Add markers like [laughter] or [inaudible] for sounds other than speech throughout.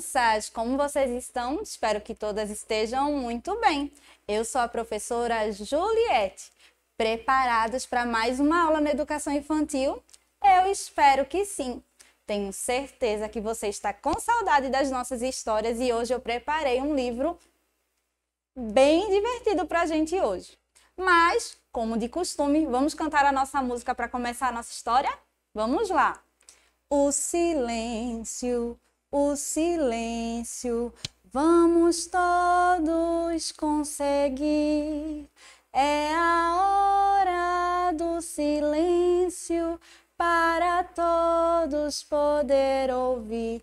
crianças, como vocês estão? Espero que todas estejam muito bem. Eu sou a professora Juliette. Preparados para mais uma aula na educação infantil? Eu espero que sim. Tenho certeza que você está com saudade das nossas histórias e hoje eu preparei um livro bem divertido para a gente hoje. Mas, como de costume, vamos cantar a nossa música para começar a nossa história? Vamos lá! O silêncio o silêncio. Vamos todos conseguir. É a hora do silêncio para todos poder ouvir.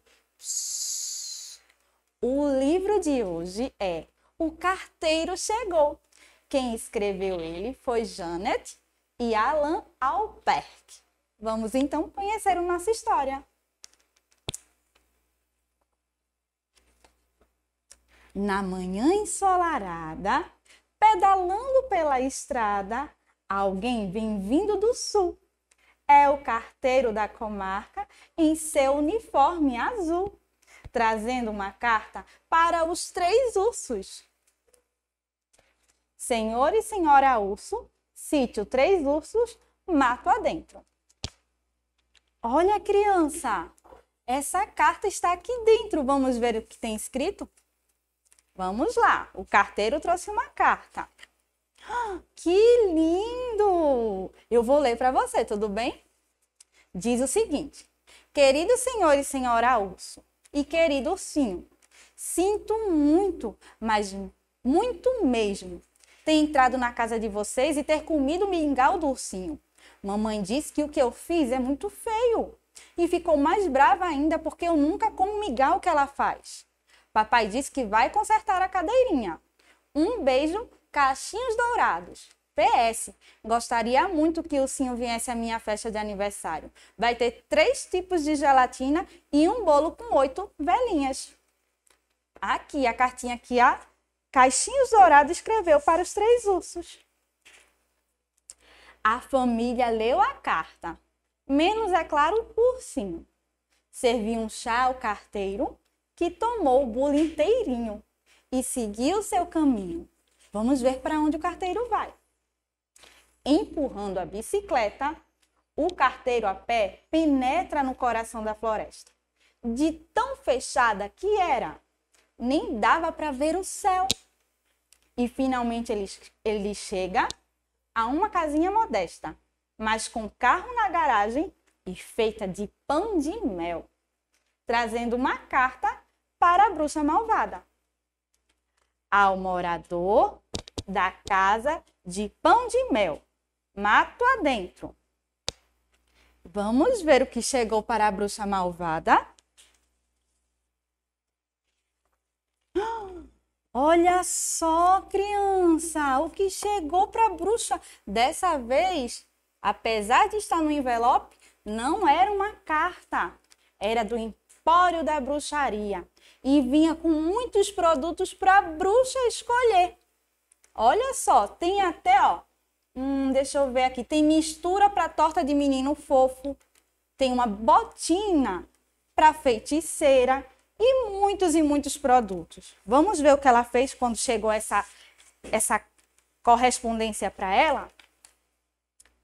O livro de hoje é O Carteiro Chegou. Quem escreveu ele foi Janet e Alan Alberg. Vamos então conhecer a nossa história. na manhã ensolarada, pedalando pela estrada, alguém vem vindo do sul. É o carteiro da comarca em seu uniforme azul, trazendo uma carta para os três ursos. Senhor e senhora urso, sítio três ursos, mato adentro. Olha, criança, essa carta está aqui dentro. Vamos ver o que tem escrito? Vamos lá, o carteiro trouxe uma carta. Ah, que lindo! Eu vou ler para você, tudo bem? Diz o seguinte: Querido senhor e senhora urso, e querido ursinho, sinto muito, mas muito mesmo, ter entrado na casa de vocês e ter comido o mingau do ursinho. Mamãe disse que o que eu fiz é muito feio. E ficou mais brava ainda porque eu nunca como o mingau que ela faz. Papai disse que vai consertar a cadeirinha. Um beijo, caixinhos dourados. PS, gostaria muito que o Sinho viesse à minha festa de aniversário. Vai ter três tipos de gelatina e um bolo com oito velhinhas. Aqui a cartinha que a Caixinhos Dourado escreveu para os três ursos. A família leu a carta, menos, é claro, o ursinho. Serviu um chá ao carteiro que tomou o bolo inteirinho e seguiu seu caminho. Vamos ver para onde o carteiro vai. Empurrando a bicicleta, o carteiro a pé penetra no coração da floresta. De tão fechada que era, nem dava para ver o céu. E finalmente ele, ele chega a uma casinha modesta, mas com carro na garagem e feita de pão de mel, trazendo uma carta para a bruxa malvada. Ao morador da casa de pão de mel, mato adentro. Vamos ver o que chegou para a bruxa malvada? [gasps] Olha só, criança, o que chegou para a bruxa. Dessa vez, apesar de estar no envelope, não era uma carta. Era do Empório da Bruxaria e vinha com muitos produtos para a bruxa escolher. Olha só, tem até, ó, hum, deixa eu ver aqui, tem mistura para torta de menino fofo, tem uma botina para feiticeira e muitos e muitos produtos. Vamos ver o que ela fez quando chegou essa essa correspondência para ela?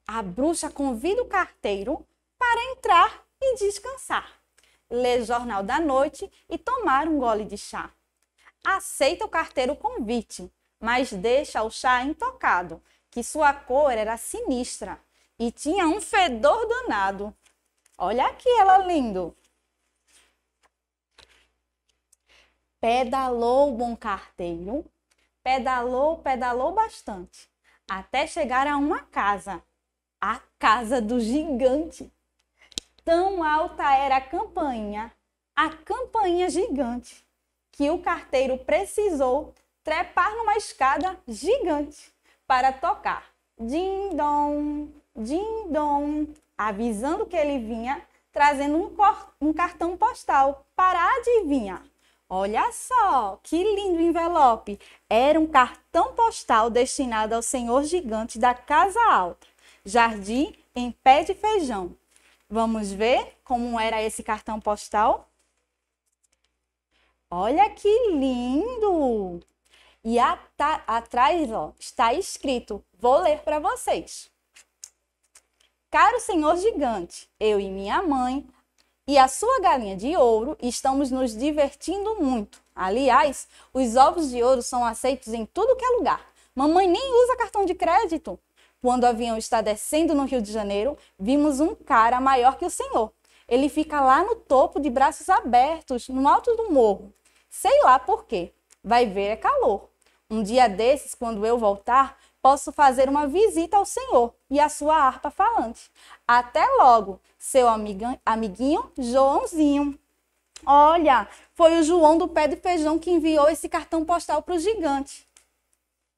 A bruxa convida o carteiro para entrar e descansar ler jornal da noite e tomar um gole de chá. Aceita o carteiro o convite, mas deixa o chá intocado, que sua cor era sinistra e tinha um fedor danado. Olha aqui ela lindo. Pedalou o bom carteiro, pedalou, pedalou bastante, até chegar a uma casa, a casa do gigante. Tão alta era a campainha, a campainha gigante, que o carteiro precisou trepar numa escada gigante para tocar. Dindom, dindom, avisando que ele vinha trazendo um, um, cartão postal para adivinhar. Olha só, que lindo envelope! Era um cartão postal destinado ao senhor gigante da Casa Alta, Jardim em Pé de Feijão, Vamos ver como era esse cartão postal? Olha que lindo! E atrás ó, está escrito, vou ler para vocês. Caro senhor gigante, eu e minha mãe e a sua galinha de ouro estamos nos divertindo muito. Aliás, os ovos de ouro são aceitos em tudo que é lugar. Mamãe nem usa cartão de crédito. Quando o avião está descendo no Rio de Janeiro, vimos um cara maior que o senhor. Ele fica lá no topo de braços abertos, no alto do morro. Sei lá por quê. Vai ver, é calor. Um dia desses, quando eu voltar, posso fazer uma visita ao senhor e à sua harpa falante. Até logo, seu amiguinho Joãozinho. Olha, foi o João do Pé de Feijão que enviou esse cartão postal para o gigante.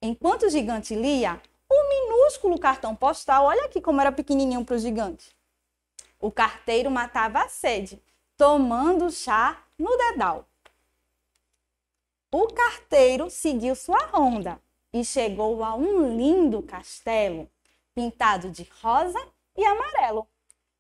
Enquanto o gigante lia, um minúsculo cartão postal. Olha aqui como era pequenininho para o gigante. O carteiro matava a sede, tomando chá no dedal. O carteiro seguiu sua ronda e chegou a um lindo castelo, pintado de rosa e amarelo.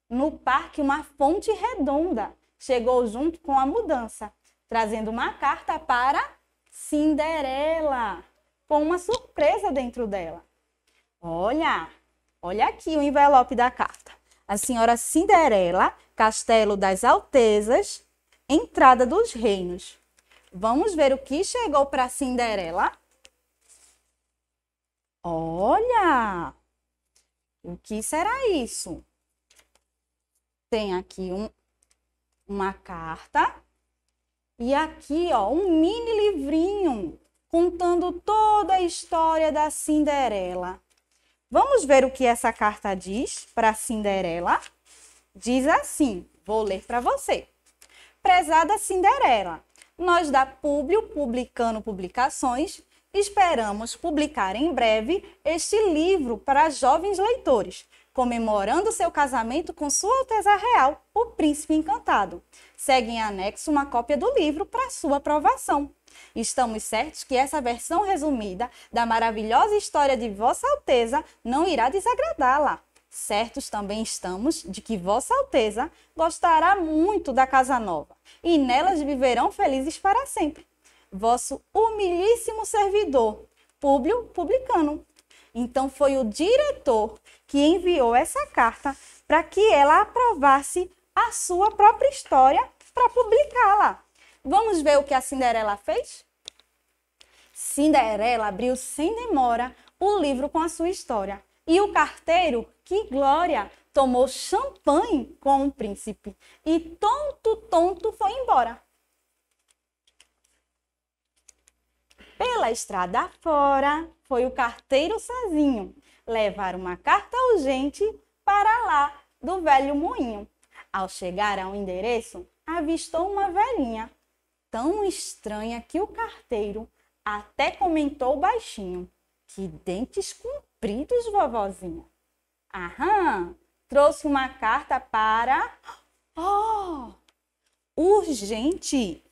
No parque, uma fonte redonda chegou junto com a mudança, trazendo uma carta para Cinderela, com uma surpresa dentro dela. Olha, olha aqui o envelope da carta. A senhora Cinderela, Castelo das Altezas, Entrada dos Reinos. Vamos ver o que chegou para Cinderela? Olha! O que será isso? Tem aqui um, uma carta e aqui, ó, um mini livrinho contando toda a história da Cinderela. Vamos ver o que essa carta diz para Cinderela? Diz assim: vou ler para você. Prezada Cinderela, nós da Públio Publicando Publicações esperamos publicar em breve este livro para jovens leitores, comemorando seu casamento com Sua Alteza Real, o Príncipe Encantado. Segue em anexo uma cópia do livro para sua aprovação. Estamos certos que essa versão resumida da maravilhosa história de Vossa Alteza não irá desagradá-la. Certos também estamos de que Vossa Alteza gostará muito da Casa Nova e nelas viverão felizes para sempre. Vosso humilhíssimo servidor, Públio Publicano. Então foi o diretor que enviou essa carta para que ela aprovasse a sua própria história para publicá-la. Vamos ver o que a Cinderela fez? Cinderela abriu sem demora o livro com a sua história. E o carteiro, que glória, tomou champanhe com o príncipe. E tonto, tonto foi embora. Pela estrada fora, foi o carteiro sozinho levar uma carta urgente para lá do velho moinho. Ao chegar ao endereço, avistou uma velhinha tão estranha que o carteiro até comentou baixinho: Que dentes compridos, vovozinha! Aham, trouxe uma carta para. Oh! Urgente!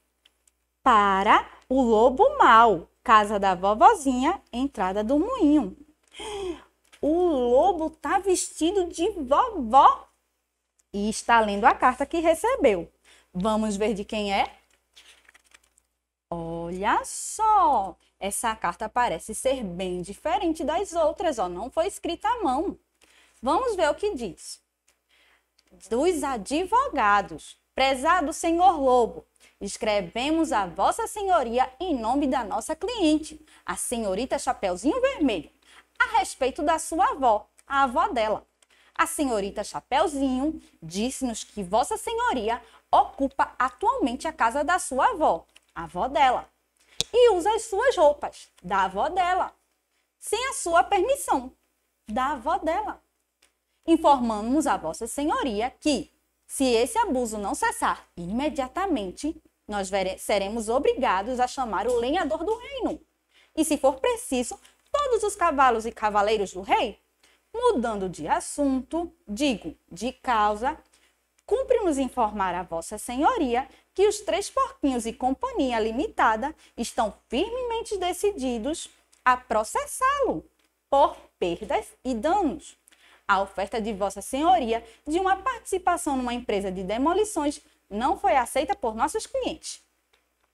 Para o lobo mau, casa da vovozinha, entrada do moinho. O lobo tá vestido de vovó e está lendo a carta que recebeu. Vamos ver de quem é? Olha só! Essa carta parece ser bem diferente das outras, ó. Não foi escrita à mão. Vamos ver o que diz. Dos advogados. Prezado senhor Lobo, escrevemos a Vossa Senhoria em nome da nossa cliente, a senhorita Chapeuzinho Vermelho, a respeito da sua avó, a avó dela. A senhorita Chapeuzinho disse-nos que Vossa Senhoria ocupa atualmente a casa da sua avó, a avó dela, e usa as suas roupas, da avó dela, sem a sua permissão, da avó dela. Informamos a Vossa Senhoria que, se esse abuso não cessar imediatamente, nós seremos obrigados a chamar o lenhador do reino. E, se for preciso, todos os cavalos e cavaleiros do rei? Mudando de assunto, digo, de causa, cumpre-nos informar a Vossa Senhoria que os Três Porquinhos e Companhia Limitada estão firmemente decididos a processá-lo por perdas e danos. A oferta de Vossa Senhoria de uma participação numa empresa de demolições não foi aceita por nossos clientes.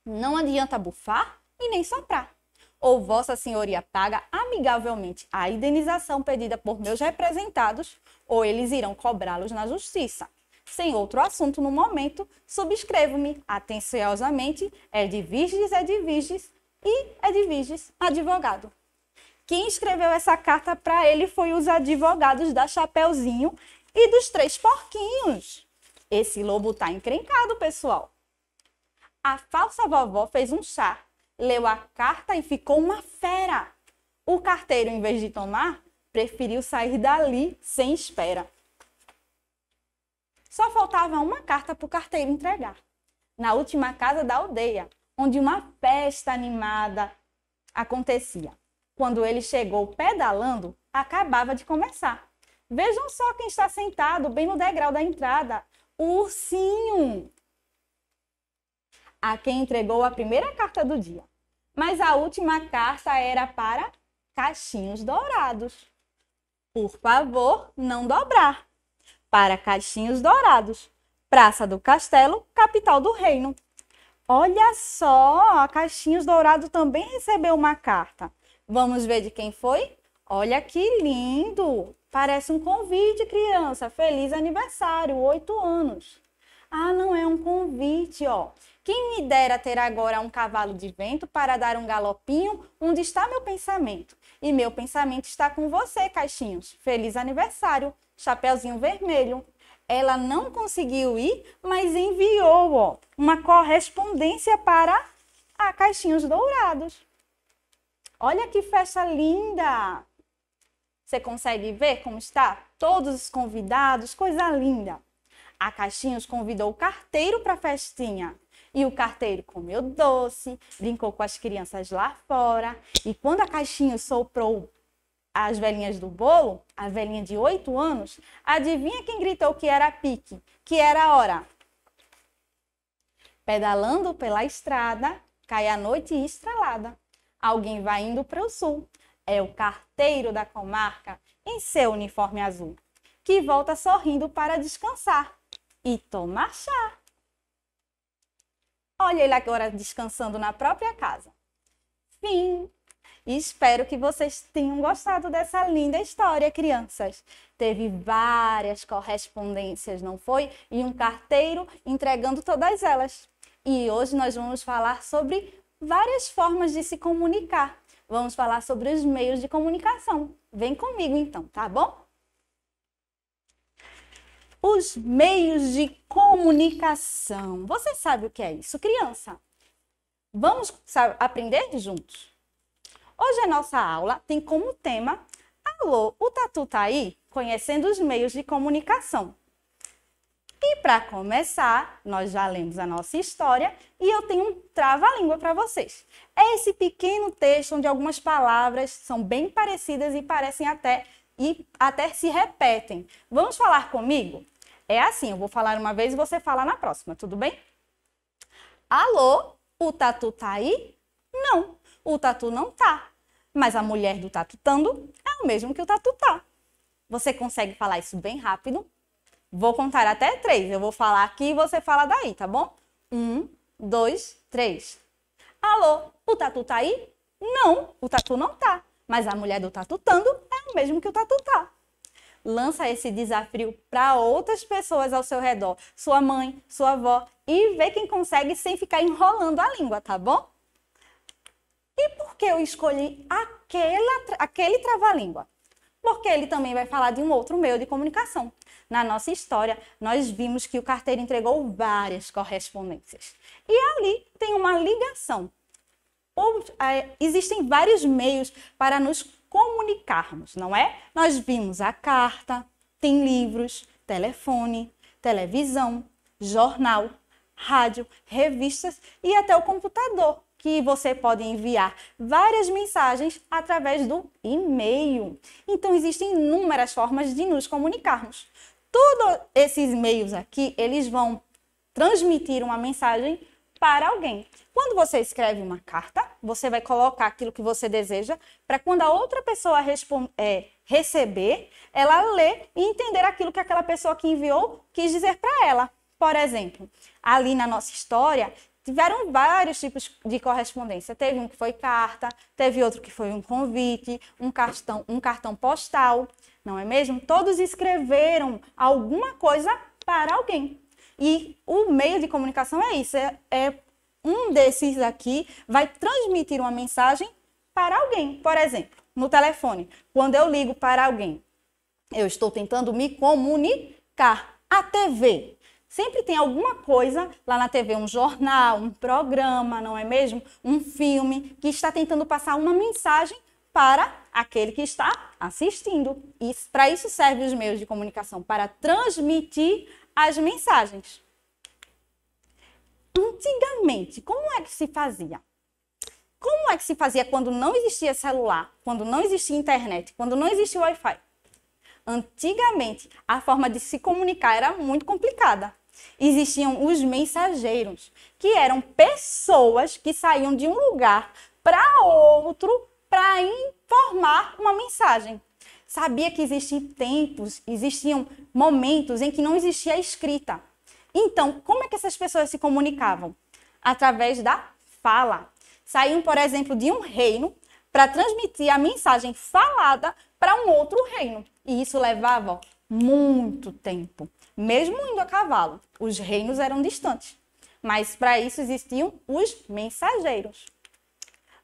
Não adianta bufar e nem soprar. Ou Vossa Senhoria paga amigavelmente a indenização pedida por meus representados, ou eles irão cobrá-los na justiça sem outro assunto no momento, subscrevo-me atenciosamente, é Edviges é Edviges e é Edviges Advogado. Quem escreveu essa carta para ele foi os advogados da Chapeuzinho e dos Três Porquinhos. Esse lobo tá encrencado, pessoal. A falsa vovó fez um chá, leu a carta e ficou uma fera. O carteiro, em vez de tomar, preferiu sair dali sem espera. Só faltava uma carta para o carteiro entregar. Na última casa da aldeia, onde uma festa animada acontecia. Quando ele chegou pedalando, acabava de começar. Vejam só quem está sentado bem no degrau da entrada: o ursinho. A quem entregou a primeira carta do dia. Mas a última carta era para caixinhos dourados. Por favor, não dobrar para Caixinhos Dourados, Praça do Castelo, capital do reino. Olha só, a Caixinhos Dourados também recebeu uma carta. Vamos ver de quem foi? Olha que lindo! Parece um convite, criança. Feliz aniversário, oito anos. Ah, não é um convite, ó. Quem me dera ter agora um cavalo de vento para dar um galopinho onde está meu pensamento. E meu pensamento está com você, Caixinhos. Feliz aniversário. Chapeuzinho Vermelho. Ela não conseguiu ir, mas enviou ó, uma correspondência para a Caixinhos Dourados. Olha que festa linda! Você consegue ver como está? Todos os convidados, coisa linda. A Caixinhos convidou o carteiro para a festinha. E o carteiro comeu doce, brincou com as crianças lá fora. E quando a Caixinhos soprou as velhinhas do bolo, a velhinha de 8 anos, adivinha quem gritou que era pique, que era a hora? Pedalando pela estrada, cai a noite estralada. Alguém vai indo para o sul. É o carteiro da comarca, em seu uniforme azul, que volta sorrindo para descansar e tomar chá. Olha ele agora descansando na própria casa. Fim. E espero que vocês tenham gostado dessa linda história, crianças. Teve várias correspondências, não foi? E um carteiro entregando todas elas. E hoje nós vamos falar sobre várias formas de se comunicar. Vamos falar sobre os meios de comunicação. Vem comigo então, tá bom? Os meios de comunicação. Você sabe o que é isso, criança? Vamos aprender juntos? Hoje a nossa aula tem como tema Alô, o Tatu tá aí? Conhecendo os meios de comunicação. E para começar, nós já lemos a nossa história e eu tenho um trava-língua para vocês. É esse pequeno texto onde algumas palavras são bem parecidas e parecem até e até se repetem. Vamos falar comigo? É assim, eu vou falar uma vez e você fala na próxima, tudo bem? Alô, o tatu tá aí? Não. O tatu não tá, mas a mulher do tatu tando é o mesmo que o tatu tá. Você consegue falar isso bem rápido? Vou contar até três. Eu vou falar aqui e você fala daí, tá bom? Um, dois, três. Alô, o tatu tá aí? Não, o tatu não tá. Mas a mulher do tatu tando é o mesmo que o tatu tá lança esse desafio para outras pessoas ao seu redor, sua mãe, sua avó, e vê quem consegue sem ficar enrolando a língua, tá bom? E por que eu escolhi aquela, aquele trava-língua? Porque ele também vai falar de um outro meio de comunicação. Na nossa história, nós vimos que o carteiro entregou várias correspondências. E ali tem uma ligação. Ou, é, existem vários meios para nos comunicarmos, não é? Nós vimos a carta, tem livros, telefone, televisão, jornal, rádio, revistas e até o computador que você pode enviar várias mensagens através do e-mail. Então existem inúmeras formas de nos comunicarmos. Todos esses e-mails aqui, eles vão transmitir uma mensagem para alguém. Quando você escreve uma carta, você vai colocar aquilo que você deseja para quando a outra pessoa é, receber, ela ler e entender aquilo que aquela pessoa que enviou quis dizer para ela. Por exemplo, ali na nossa história, tiveram vários tipos de correspondência. Teve um que foi carta, teve outro que foi um convite, um cartão, um cartão postal, não é mesmo? Todos escreveram alguma coisa para alguém. E o meio de comunicação é isso, é, é um desses aqui vai transmitir uma mensagem para alguém. Por exemplo, no telefone, quando eu ligo para alguém, eu estou tentando me comunicar. A TV, Sempre tem alguma coisa lá na TV, um jornal, um programa, não é mesmo? Um filme que está tentando passar uma mensagem para aquele que está assistindo. E para isso servem os meios de comunicação para transmitir as mensagens. Antigamente, como é que se fazia? Como é que se fazia quando não existia celular, quando não existia internet, quando não existia Wi-Fi? Antigamente, a forma de se comunicar era muito complicada. Existiam os mensageiros, que eram pessoas que saíam de um lugar para outro para informar uma mensagem. Sabia que existiam tempos, existiam momentos em que não existia escrita. Então, como é que essas pessoas se comunicavam? Através da fala. Saíam, por exemplo, de um reino para transmitir a mensagem falada para um outro reino. E isso levava muito tempo mesmo indo a cavalo, os reinos eram distantes. Mas para isso existiam os mensageiros.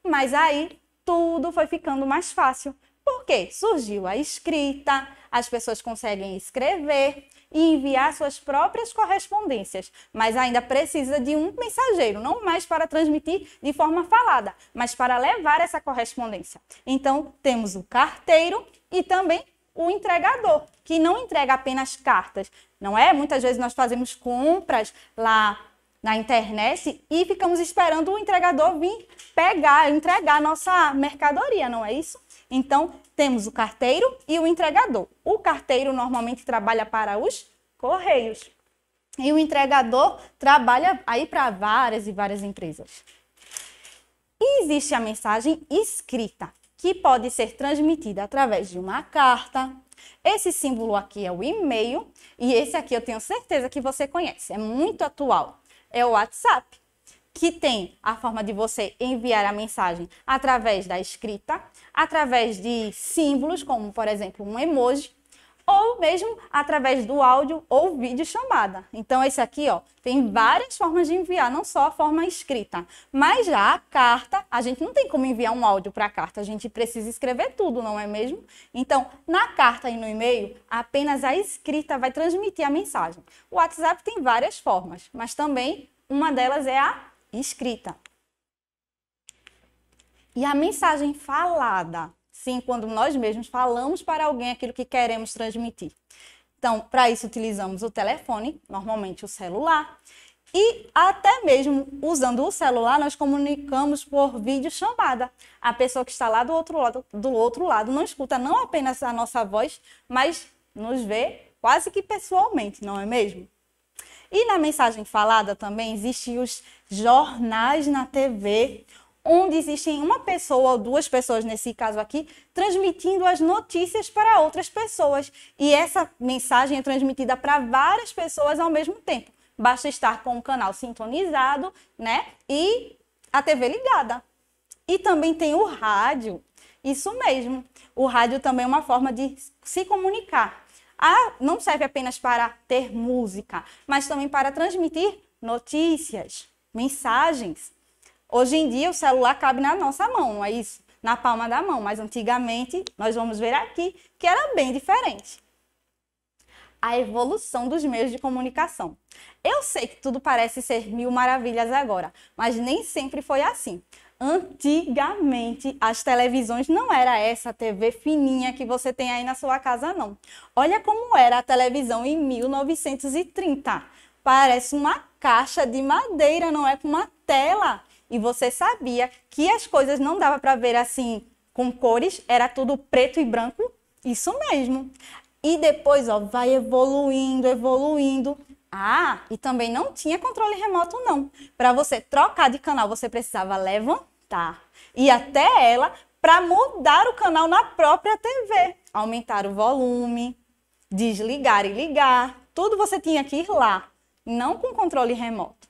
Mas aí tudo foi ficando mais fácil, porque surgiu a escrita, as pessoas conseguem escrever e enviar suas próprias correspondências, mas ainda precisa de um mensageiro, não mais para transmitir de forma falada, mas para levar essa correspondência. Então, temos o carteiro e também o entregador, que não entrega apenas cartas, não é? Muitas vezes nós fazemos compras lá na internet e ficamos esperando o entregador vir pegar, entregar nossa mercadoria, não é isso? Então, temos o carteiro e o entregador. O carteiro normalmente trabalha para os correios e o entregador trabalha aí para várias e várias empresas. E existe a mensagem escrita, que pode ser transmitida através de uma carta. Esse símbolo aqui é o e-mail e esse aqui eu tenho certeza que você conhece, é muito atual. É o WhatsApp, que tem a forma de você enviar a mensagem através da escrita, através de símbolos, como por exemplo um emoji, ou mesmo através do áudio ou vídeo chamada. Então esse aqui, ó, tem várias formas de enviar, não só a forma escrita, mas já a carta, a gente não tem como enviar um áudio para a carta, a gente precisa escrever tudo, não é mesmo? Então, na carta e no e-mail, apenas a escrita vai transmitir a mensagem. O WhatsApp tem várias formas, mas também uma delas é a escrita. E a mensagem falada, sim quando nós mesmos falamos para alguém aquilo que queremos transmitir. Então, para isso utilizamos o telefone, normalmente o celular, e até mesmo usando o celular, nós comunicamos por vídeo chamada. A pessoa que está lá do outro lado, do outro lado não escuta não apenas a nossa voz, mas nos vê quase que pessoalmente, não é mesmo? E na mensagem falada também existem os jornais na TV, onde existem uma pessoa ou duas pessoas, nesse caso aqui, transmitindo as notícias para outras pessoas. E essa mensagem é transmitida para várias pessoas ao mesmo tempo. Basta estar com o canal sintonizado, né? E a TV ligada. E também tem o rádio. Isso mesmo. O rádio também é uma forma de se comunicar. Ah, não serve apenas para ter música, mas também para transmitir notícias, mensagens. Hoje em dia o celular cabe na nossa mão, não é isso? Na palma da mão, mas antigamente nós vamos ver aqui que era bem diferente. A evolução dos meios de comunicação. Eu sei que tudo parece ser mil maravilhas agora, mas nem sempre foi assim. Antigamente, as televisões não era essa TV fininha que você tem aí na sua casa, não. Olha como era a televisão em 1930. Parece uma caixa de madeira, não é? Com uma tela e você sabia que as coisas não dava para ver assim com cores, era tudo preto e branco, isso mesmo. E depois, ó, vai evoluindo, evoluindo. Ah, e também não tinha controle remoto não. Para você trocar de canal, você precisava levantar e até ela para mudar o canal na própria TV, aumentar o volume, desligar e ligar, tudo você tinha que ir lá, não com controle remoto.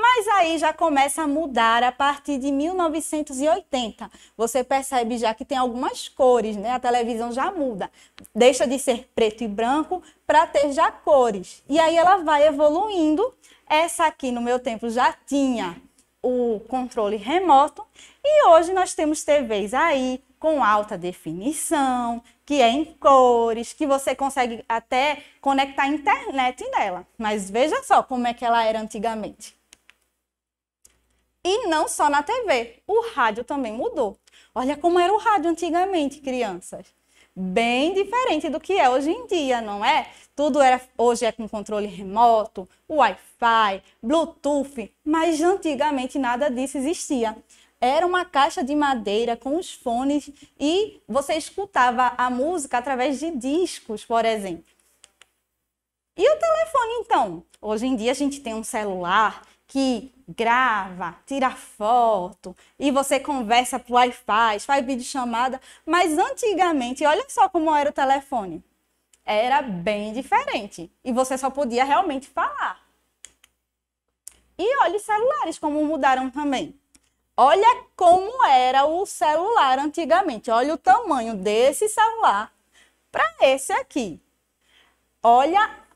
Mas aí já começa a mudar a partir de 1980. Você percebe já que tem algumas cores, né? A televisão já muda. Deixa de ser preto e branco para ter já cores. E aí ela vai evoluindo. Essa aqui no meu tempo já tinha o controle remoto e hoje nós temos TVs aí com alta definição, que é em cores, que você consegue até conectar a internet nela. Mas veja só como é que ela era antigamente. E não só na TV, o rádio também mudou. Olha como era o rádio antigamente, crianças. Bem diferente do que é hoje em dia, não é? Tudo era hoje é com controle remoto, Wi-Fi, Bluetooth, mas antigamente nada disso existia. Era uma caixa de madeira com os fones e você escutava a música através de discos, por exemplo. E o telefone, então? Hoje em dia a gente tem um celular, que grava, tira foto e você conversa por Wi-Fi, faz videochamada. Mas antigamente, olha só como era o telefone. Era bem diferente e você só podia realmente falar. E olha os celulares como mudaram também. Olha como era o celular antigamente. Olha o tamanho desse celular para esse aqui. Olha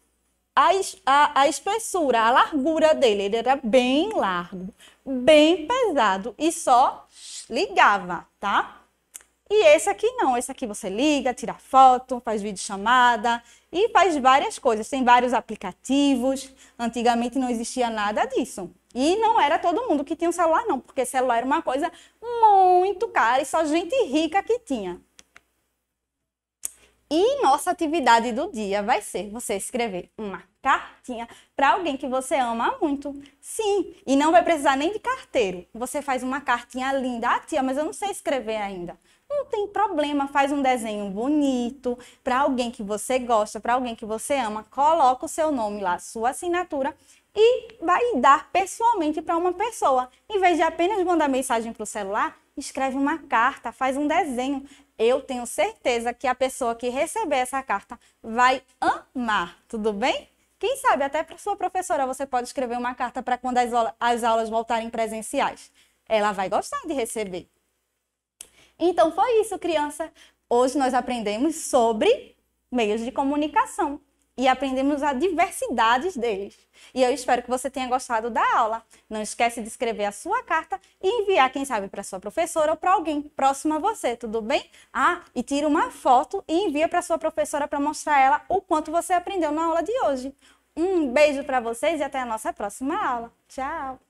a, a, a espessura, a largura dele. Ele era bem largo, bem pesado e só ligava, tá? E esse aqui não, esse aqui você liga, tira foto, faz vídeo chamada e faz várias coisas. Tem vários aplicativos. Antigamente não existia nada disso. E não era todo mundo que tinha um celular, não, porque celular era uma coisa muito cara e só gente rica que tinha. E nossa atividade do dia vai ser você escrever uma cartinha para alguém que você ama muito. Sim, e não vai precisar nem de carteiro. Você faz uma cartinha linda. Ah, tia, mas eu não sei escrever ainda. Não tem problema, faz um desenho bonito para alguém que você gosta, para alguém que você ama. Coloca o seu nome lá, sua assinatura e vai dar pessoalmente para uma pessoa. Em vez de apenas mandar mensagem para o celular, escreve uma carta, faz um desenho eu tenho certeza que a pessoa que receber essa carta vai amar, tudo bem? Quem sabe até para sua professora você pode escrever uma carta para quando as, as aulas voltarem presenciais. Ela vai gostar de receber. Então foi isso, criança. Hoje nós aprendemos sobre meios de comunicação e aprendemos a diversidades deles. E eu espero que você tenha gostado da aula. Não esquece de escrever a sua carta e enviar, quem sabe, para sua professora ou para alguém próximo a você, tudo bem? Ah, e tira uma foto e envia para sua professora para mostrar ela o quanto você aprendeu na aula de hoje. Um beijo para vocês e até a nossa próxima aula. Tchau!